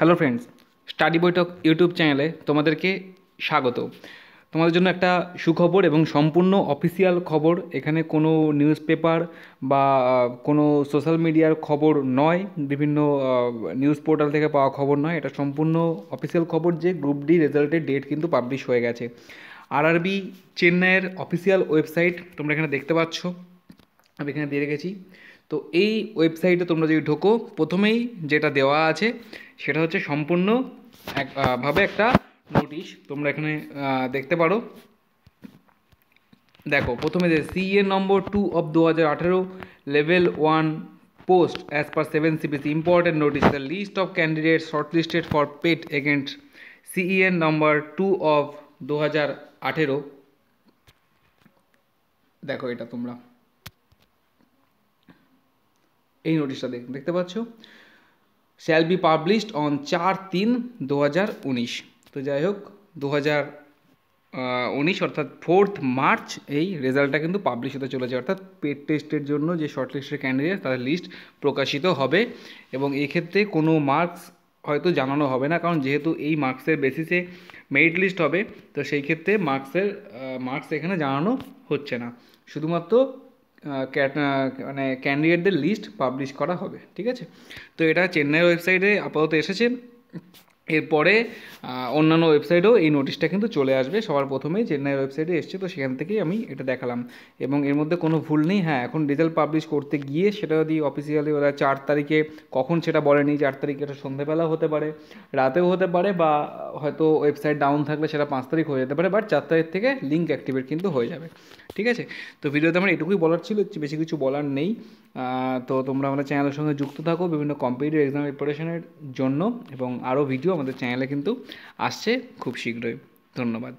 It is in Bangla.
হ্যালো ফ্রেন্ডস স্টাডি বৈঠক ইউটিউব চ্যানেলে তোমাদেরকে স্বাগত তোমাদের জন্য একটা সুখবর এবং সম্পূর্ণ অফিসিয়াল খবর এখানে কোনো নিউজ পেপার বা কোনো সোশ্যাল মিডিয়ার খবর নয় বিভিন্ন নিউজ পোর্টাল থেকে পাওয়া খবর নয় এটা সম্পূর্ণ অফিসিয়াল খবর যে গ্রুপ ডি রেজাল্টের ডেট কিন্তু পাবলিশ হয়ে গেছে আরআরবি চেন্নাইয়ের অফিসিয়াল ওয়েবসাইট তোমরা এখানে দেখতে পাচ্ছ আমি এখানে দিয়ে রেখেছি তো এই ওয়েবসাইটে তোমরা যদি ঢোকো প্রথমেই যেটা দেওয়া আছে সেটা হচ্ছে সম্পূর্ণ এক ভাবে একটা নোটিশ তোমরা এখানে দেখতে পারো দেখো প্রথমে যে সিএ নম্বর টু অফ দু হাজার আঠেরো level one post as per seven CPC important notice the list of candidate listed for PET against CEN number two of দু হাজার আঠেরো দেখো এটা তোমরা এই নোটিশটা দেখতে পাচ্ছ শ্যাল বি পাবলিশড অন চার তিন দু তো যাই হোক দু উনিশ অর্থাৎ ফোর্থ মার্চ এই রেজাল্টটা কিন্তু পাবলিশ হতে চলেছে অর্থাৎ পেড টেস্টের জন্য যে শর্ট লিস্টের ক্যান্ডিডেট তাদের লিস্ট প্রকাশিত হবে এবং এক্ষেত্রে কোনো মার্কস হয়তো জানানো হবে না কারণ যেহেতু এই মার্কসের বেসিসে মেরিট লিস্ট হবে তো সেই ক্ষেত্রে মার্কসের মার্কস এখানে জানানো হচ্ছে না শুধুমাত্র মানে ক্যান্ডিডেটদের লিস্ট পাবলিশ করা হবে ঠিক আছে তো এটা চেন্নাই ওয়েবসাইটে আপাতত এসেছে এরপরে অন্যান্য ওয়েবসাইটেও এই নোটিশটা কিন্তু চলে আসবে সবার প্রথমেই চেন্নাইয়ের ওয়েবসাইটে এসছে তো সেখান থেকেই আমি এটা দেখালাম এবং এর মধ্যে কোনো ভুল নেই হ্যাঁ এখন রেজাল্ট পাবলিশ করতে গিয়ে সেটা যদি অফিসিয়ালি ওরা চার তারিখে কখন সেটা বলেনি চার তারিখে এটা সন্ধেবেলা হতে পারে রাতেও হতে পারে বা হয়তো ওয়েবসাইট ডাউন থাকলে সেটা পাঁচ তারিখ হয়ে যেতে পারে বাট চার তারিখ থেকে লিঙ্ক অ্যাক্টিভেট কিন্তু হয়ে যাবে ঠিক আছে তো ভিডিওতে আমার এটুকুই বলার ছিল বেশি কিছু বলার নেই তো তোমরা আমাদের চ্যানেলের সঙ্গে যুক্ত থাকো বিভিন্ন কম্পিটিটিভ এক্সাম প্রিপারেশনের জন্য এবং আরও ভিডিও আমাদের চ্যানেলে কিন্তু আসছে খুব শীঘ্রই ধন্যবাদ